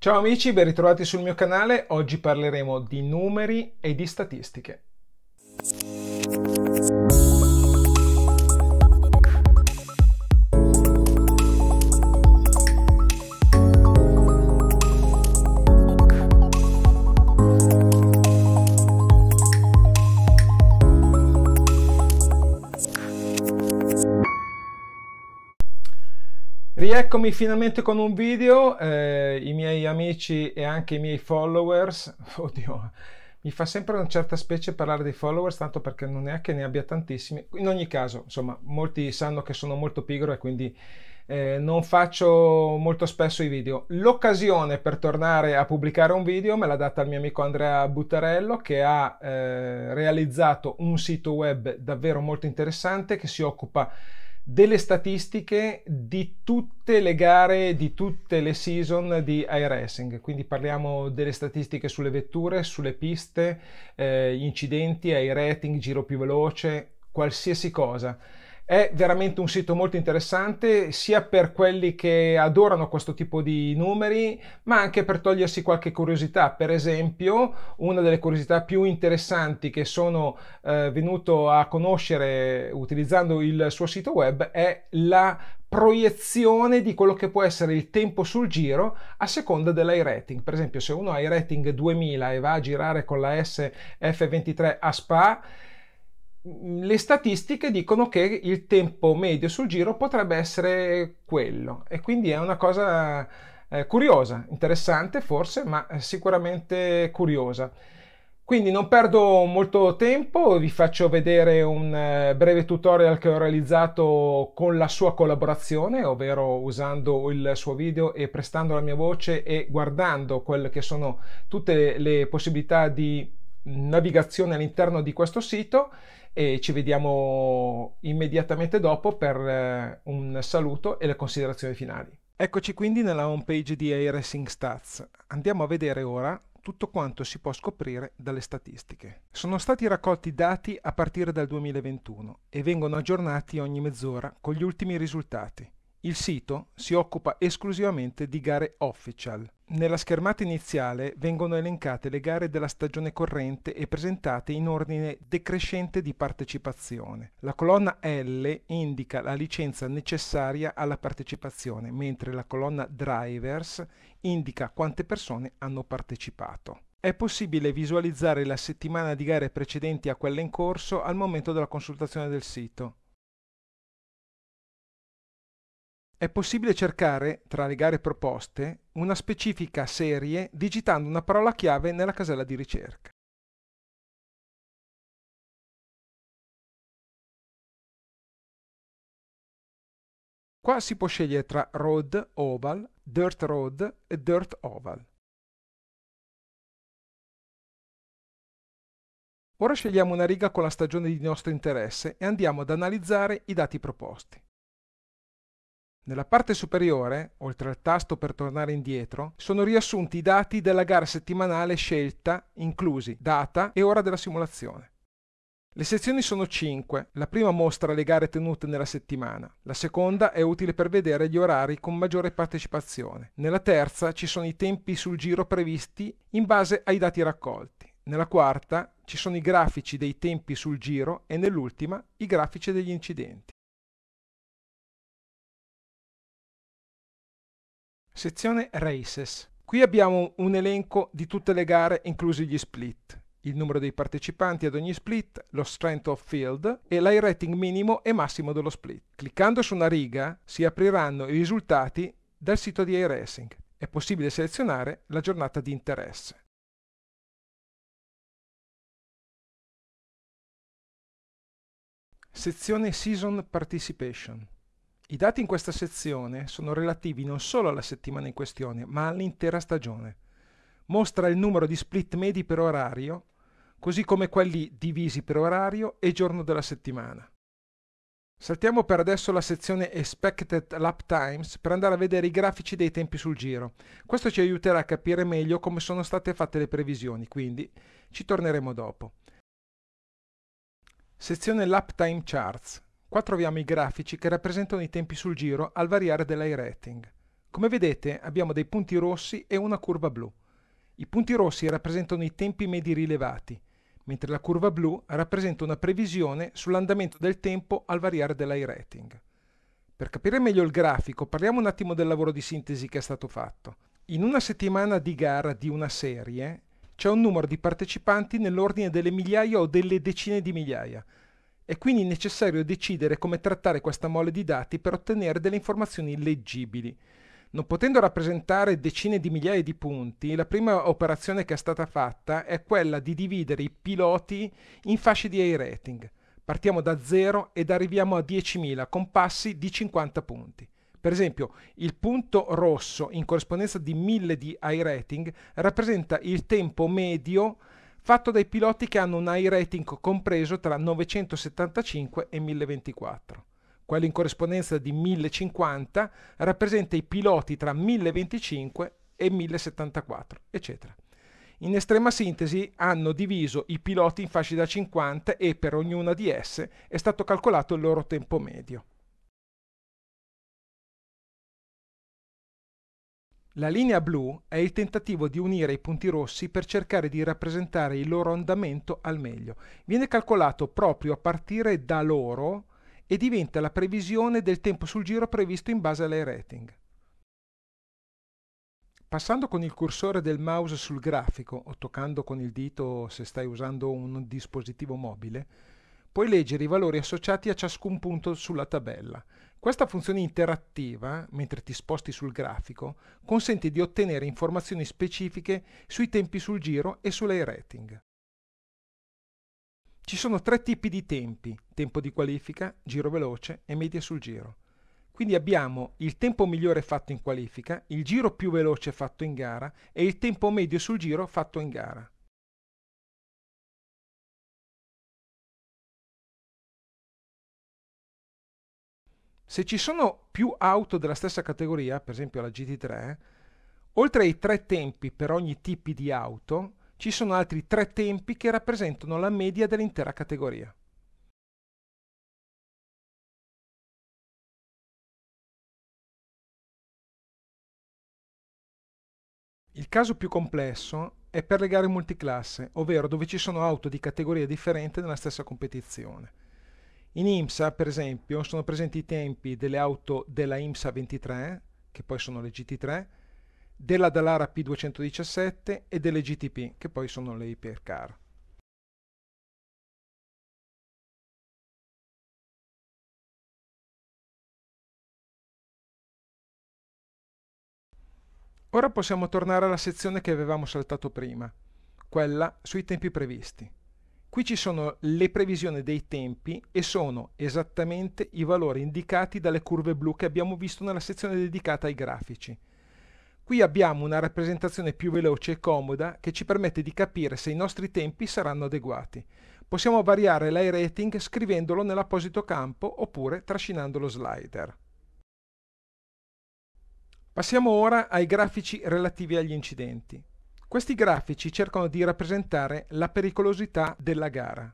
Ciao amici, ben ritrovati sul mio canale. Oggi parleremo di numeri e di statistiche. eccomi finalmente con un video, eh, i miei amici e anche i miei followers, oddio, mi fa sempre una certa specie parlare di followers, tanto perché non è che ne abbia tantissimi, in ogni caso, insomma, molti sanno che sono molto pigro e quindi eh, non faccio molto spesso i video. L'occasione per tornare a pubblicare un video me l'ha data il mio amico Andrea Buttarello che ha eh, realizzato un sito web davvero molto interessante che si occupa di delle statistiche di tutte le gare, di tutte le season di iRacing. Quindi parliamo delle statistiche sulle vetture, sulle piste, eh, incidenti, i rating, giro più veloce, qualsiasi cosa. È veramente un sito molto interessante sia per quelli che adorano questo tipo di numeri, ma anche per togliersi qualche curiosità. Per esempio, una delle curiosità più interessanti che sono eh, venuto a conoscere utilizzando il suo sito web è la proiezione di quello che può essere il tempo sul giro a seconda dell'high rating. Per esempio, se uno ha i rating 2000 e va a girare con la SF23 a Spa, Mm, le statistiche dicono che il tempo medio sul giro potrebbe essere quello e quindi è una cosa eh, curiosa, interessante forse, ma eh, sicuramente curiosa. Quindi non perdo molto tempo, vi faccio vedere un eh, breve tutorial che ho realizzato con la sua collaborazione, ovvero usando il suo video e prestando la mia voce e guardando quelle che sono tutte le possibilità di navigazione all'interno di questo sito e ci vediamo immediatamente dopo per eh, un saluto e le considerazioni finali. Eccoci quindi nella home page di iRacing Stats. Andiamo a vedere ora tutto quanto si può scoprire dalle statistiche. Sono stati raccolti dati a partire dal 2021 e vengono aggiornati ogni mezz'ora con gli ultimi risultati. Il sito si occupa esclusivamente di gare official. Nella schermata iniziale vengono elencate le gare della stagione corrente e presentate in ordine decrescente di partecipazione. La colonna L indica la licenza necessaria alla partecipazione, mentre la colonna Drivers indica quante persone hanno partecipato. È possibile visualizzare la settimana di gare precedenti a quella in corso al momento della consultazione del sito. È possibile cercare, tra le gare proposte, una specifica serie digitando una parola chiave nella casella di ricerca. Qua si può scegliere tra Road Oval, Dirt Road e Dirt Oval. Ora scegliamo una riga con la stagione di nostro interesse e andiamo ad analizzare i dati proposti. Nella parte superiore, oltre al tasto per tornare indietro, sono riassunti i dati della gara settimanale scelta, inclusi data e ora della simulazione. Le sezioni sono 5, la prima mostra le gare tenute nella settimana, la seconda è utile per vedere gli orari con maggiore partecipazione, nella terza ci sono i tempi sul giro previsti in base ai dati raccolti, nella quarta ci sono i grafici dei tempi sul giro e nell'ultima i grafici degli incidenti. Sezione Races. Qui abbiamo un elenco di tutte le gare, inclusi gli split, il numero dei partecipanti ad ogni split, lo strength of field e l'air rating minimo e massimo dello split. Cliccando su una riga si apriranno i risultati dal sito di iRacing. È possibile selezionare la giornata di interesse. Sezione Season Participation i dati in questa sezione sono relativi non solo alla settimana in questione, ma all'intera stagione. Mostra il numero di split medi per orario, così come quelli divisi per orario e giorno della settimana. Saltiamo per adesso la sezione Expected Lap Times per andare a vedere i grafici dei tempi sul giro. Questo ci aiuterà a capire meglio come sono state fatte le previsioni, quindi ci torneremo dopo. Sezione Lap Time Charts. Qua troviamo i grafici che rappresentano i tempi sul giro al variare delli rating. Come vedete abbiamo dei punti rossi e una curva blu. I punti rossi rappresentano i tempi medi rilevati, mentre la curva blu rappresenta una previsione sull'andamento del tempo al variare delli rating. Per capire meglio il grafico parliamo un attimo del lavoro di sintesi che è stato fatto. In una settimana di gara di una serie c'è un numero di partecipanti nell'ordine delle migliaia o delle decine di migliaia, è quindi necessario decidere come trattare questa mole di dati per ottenere delle informazioni leggibili. Non potendo rappresentare decine di migliaia di punti, la prima operazione che è stata fatta è quella di dividere i piloti in fasce di air rating. Partiamo da 0 ed arriviamo a 10.000 con passi di 50 punti. Per esempio, il punto rosso in corrispondenza di 1000 di i rating rappresenta il tempo medio fatto dai piloti che hanno un high rating compreso tra 975 e 1024. Quello in corrispondenza di 1050 rappresenta i piloti tra 1025 e 1074, eccetera. In estrema sintesi hanno diviso i piloti in fasce da 50 e per ognuna di esse è stato calcolato il loro tempo medio. La linea blu è il tentativo di unire i punti rossi per cercare di rappresentare il loro andamento al meglio. Viene calcolato proprio a partire da loro e diventa la previsione del tempo sul giro previsto in base alle rating. Passando con il cursore del mouse sul grafico o toccando con il dito se stai usando un dispositivo mobile, puoi leggere i valori associati a ciascun punto sulla tabella. Questa funzione interattiva, mentre ti sposti sul grafico, consente di ottenere informazioni specifiche sui tempi sul giro e sulle rating. Ci sono tre tipi di tempi, tempo di qualifica, giro veloce e media sul giro. Quindi abbiamo il tempo migliore fatto in qualifica, il giro più veloce fatto in gara e il tempo medio sul giro fatto in gara. se ci sono più auto della stessa categoria, per esempio la GT3, oltre ai tre tempi per ogni tipo di auto, ci sono altri tre tempi che rappresentano la media dell'intera categoria. Il caso più complesso è per le gare multiclasse, ovvero dove ci sono auto di categoria differente nella stessa competizione. In IMSA, per esempio, sono presenti i tempi delle auto della IMSA 23, che poi sono le GT3, della Dallara P217 e delle GTP, che poi sono le hypercar. Ora possiamo tornare alla sezione che avevamo saltato prima, quella sui tempi previsti. Qui ci sono le previsioni dei tempi e sono esattamente i valori indicati dalle curve blu che abbiamo visto nella sezione dedicata ai grafici. Qui abbiamo una rappresentazione più veloce e comoda che ci permette di capire se i nostri tempi saranno adeguati. Possiamo variare l'i-rating scrivendolo nell'apposito campo oppure trascinando lo slider. Passiamo ora ai grafici relativi agli incidenti. Questi grafici cercano di rappresentare la pericolosità della gara.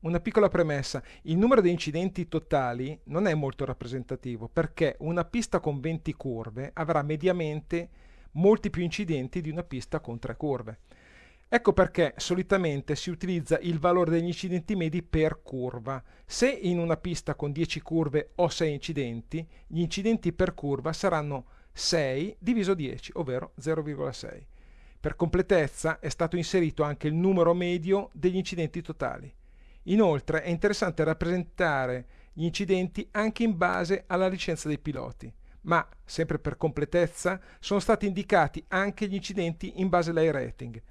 Una piccola premessa, il numero di incidenti totali non è molto rappresentativo perché una pista con 20 curve avrà mediamente molti più incidenti di una pista con 3 curve. Ecco perché solitamente si utilizza il valore degli incidenti medi per curva. Se in una pista con 10 curve ho 6 incidenti, gli incidenti per curva saranno 6 diviso 10, ovvero 0,6. Per completezza è stato inserito anche il numero medio degli incidenti totali. Inoltre è interessante rappresentare gli incidenti anche in base alla licenza dei piloti, ma, sempre per completezza, sono stati indicati anche gli incidenti in base all'air rating.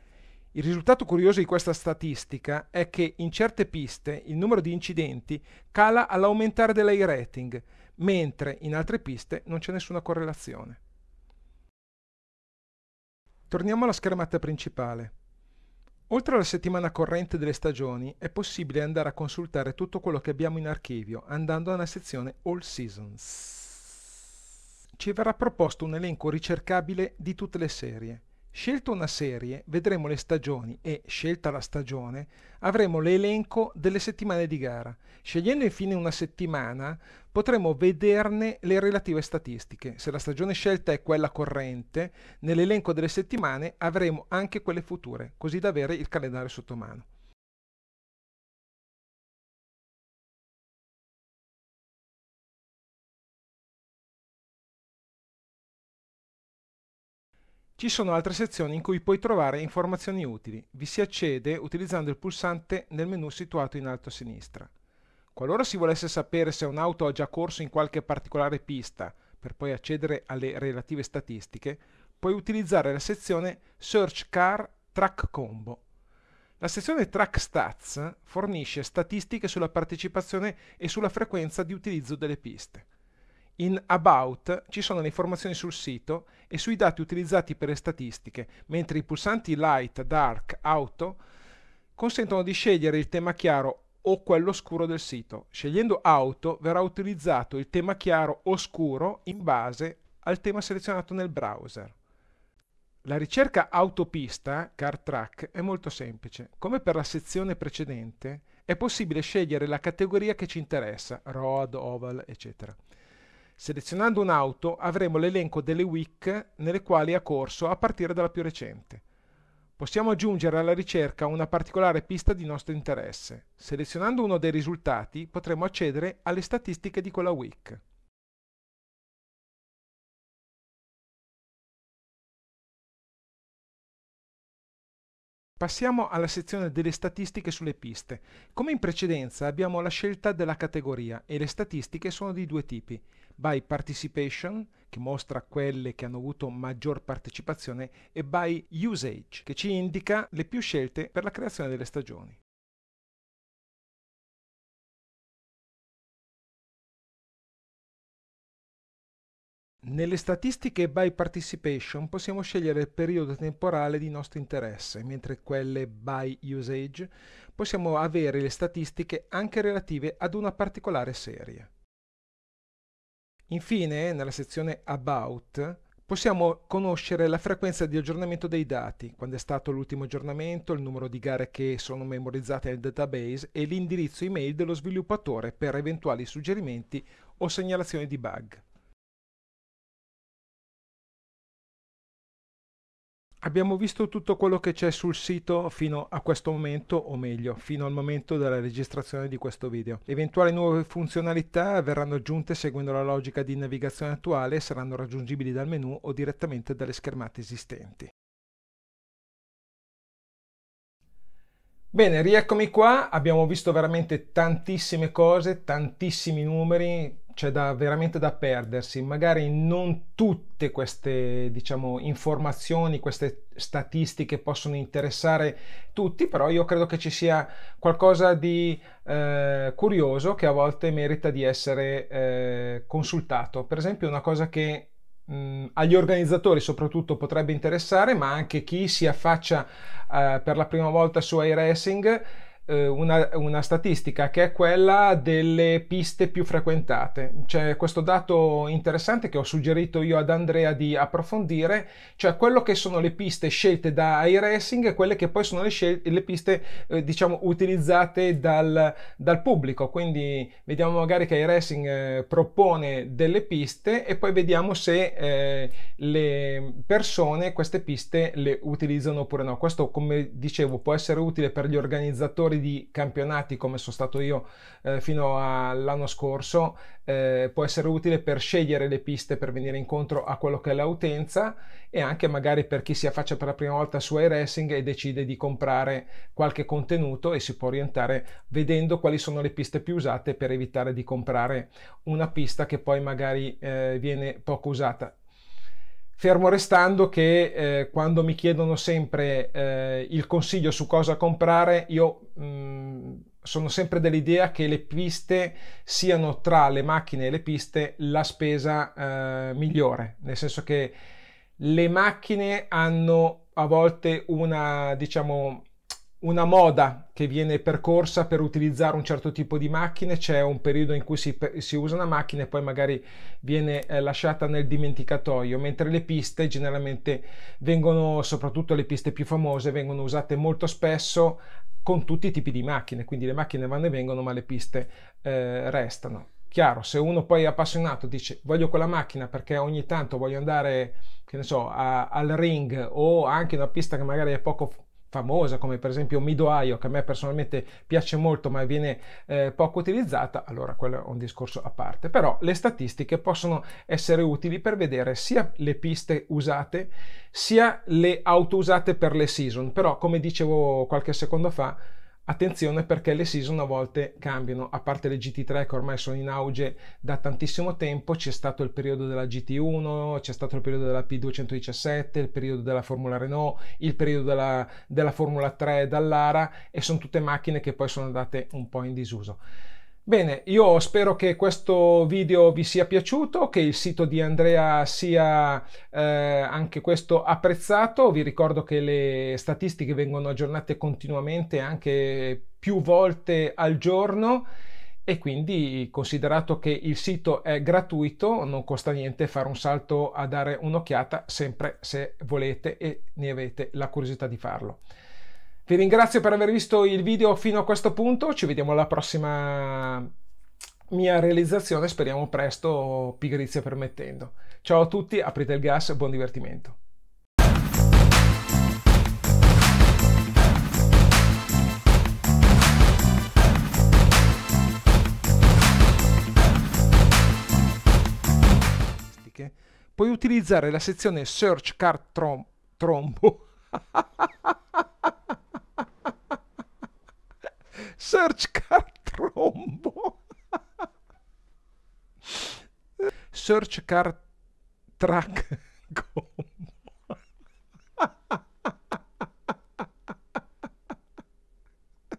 Il risultato curioso di questa statistica è che in certe piste il numero di incidenti cala all'aumentare dell'air rating, mentre in altre piste non c'è nessuna correlazione. Torniamo alla schermata principale. Oltre alla settimana corrente delle stagioni è possibile andare a consultare tutto quello che abbiamo in archivio andando alla sezione All Seasons. Ci verrà proposto un elenco ricercabile di tutte le serie. Scelto una serie, vedremo le stagioni e, scelta la stagione, avremo l'elenco delle settimane di gara. Scegliendo infine una settimana, potremo vederne le relative statistiche. Se la stagione scelta è quella corrente, nell'elenco delle settimane avremo anche quelle future, così da avere il calendario sotto mano. Ci sono altre sezioni in cui puoi trovare informazioni utili. Vi si accede utilizzando il pulsante nel menu situato in alto a sinistra. Qualora si volesse sapere se un'auto ha già corso in qualche particolare pista, per poi accedere alle relative statistiche, puoi utilizzare la sezione Search Car Track Combo. La sezione Track Stats fornisce statistiche sulla partecipazione e sulla frequenza di utilizzo delle piste. In About ci sono le informazioni sul sito e sui dati utilizzati per le statistiche, mentre i pulsanti Light, Dark, Auto consentono di scegliere il tema chiaro o quello scuro del sito. Scegliendo Auto verrà utilizzato il tema chiaro o scuro in base al tema selezionato nel browser. La ricerca autopista, car track, è molto semplice. Come per la sezione precedente, è possibile scegliere la categoria che ci interessa, road, oval, eccetera. Selezionando un'auto avremo l'elenco delle week nelle quali ha corso a partire dalla più recente. Possiamo aggiungere alla ricerca una particolare pista di nostro interesse. Selezionando uno dei risultati potremo accedere alle statistiche di quella week. Passiamo alla sezione delle statistiche sulle piste. Come in precedenza abbiamo la scelta della categoria e le statistiche sono di due tipi by participation, che mostra quelle che hanno avuto maggior partecipazione, e by usage, che ci indica le più scelte per la creazione delle stagioni. Nelle statistiche by participation possiamo scegliere il periodo temporale di nostro interesse, mentre quelle by usage possiamo avere le statistiche anche relative ad una particolare serie. Infine, nella sezione About, possiamo conoscere la frequenza di aggiornamento dei dati, quando è stato l'ultimo aggiornamento, il numero di gare che sono memorizzate nel database e l'indirizzo email dello sviluppatore per eventuali suggerimenti o segnalazioni di bug. Abbiamo visto tutto quello che c'è sul sito fino a questo momento, o meglio, fino al momento della registrazione di questo video. Eventuali nuove funzionalità verranno aggiunte seguendo la logica di navigazione attuale e saranno raggiungibili dal menu o direttamente dalle schermate esistenti. Bene, rieccomi qua, abbiamo visto veramente tantissime cose, tantissimi numeri, c'è da, veramente da perdersi, magari non tutte queste diciamo, informazioni, queste statistiche possono interessare tutti, però io credo che ci sia qualcosa di eh, curioso che a volte merita di essere eh, consultato. Per esempio una cosa che mh, mm, agli organizzatori soprattutto potrebbe interessare, ma anche chi si affaccia eh, per la prima volta su iRacing eh, una, una, statistica che è quella delle piste più frequentate. C'è questo dato interessante che ho suggerito io ad Andrea di approfondire, cioè quello che sono le piste scelte da iRacing e quelle che poi sono le, scelte, le piste eh, diciamo utilizzate dal, dal, pubblico. Quindi vediamo magari che iRacing eh, propone delle piste e poi vediamo se eh, le persone queste piste le utilizzano oppure no. Questo come dicevo può essere utile per gli organizzatori vincitori di campionati come sono stato io eh, fino all'anno scorso eh, può essere utile per scegliere le piste per venire incontro a quello che è l'utenza e anche magari per chi si affaccia per la prima volta su iRacing e decide di comprare qualche contenuto e si può orientare vedendo quali sono le piste più usate per evitare di comprare una pista che poi magari eh, viene poco usata Fermo restando che eh, quando mi chiedono sempre eh, il consiglio su cosa comprare, io mh, mm, sono sempre dell'idea che le piste siano tra le macchine e le piste la spesa eh, migliore, nel senso che le macchine hanno a volte una, diciamo, una moda che viene percorsa per utilizzare un certo tipo di macchine, c'è un periodo in cui si, si usa una macchina e poi magari viene eh, lasciata nel dimenticatoio, mentre le piste generalmente vengono, soprattutto le piste più famose, vengono usate molto spesso con tutti i tipi di macchine, quindi le macchine vanno e vengono ma le piste eh, restano. Chiaro, se uno poi è appassionato dice voglio quella macchina perché ogni tanto voglio andare, che ne so, a, al ring o anche una pista che magari è poco famosa come per esempio Midoaio che a me personalmente piace molto ma viene eh, poco utilizzata, allora quello è un discorso a parte. Però le statistiche possono essere utili per vedere sia le piste usate sia le auto usate per le season, però come dicevo qualche secondo fa Attenzione perché le season a volte cambiano, a parte le GT3 che ormai sono in auge da tantissimo tempo, c'è stato il periodo della GT1, c'è stato il periodo della P217, il periodo della Formula Renault, il periodo della, della Formula 3 dall'Ara e sono tutte macchine che poi sono andate un po' in disuso. Bene, io spero che questo video vi sia piaciuto, che il sito di Andrea sia eh, anche questo apprezzato. Vi ricordo che le statistiche vengono aggiornate continuamente, anche più volte al giorno e quindi considerato che il sito è gratuito, non costa niente fare un salto a dare un'occhiata sempre se volete e ne avete la curiosità di farlo. Vi ringrazio per aver visto il video fino a questo punto, ci vediamo alla prossima mia realizzazione, speriamo presto, pigrizia permettendo. Ciao a tutti, aprite il gas, buon divertimento. Puoi utilizzare la sezione Search Card Trom Trombo. Search car trombo. Search car track.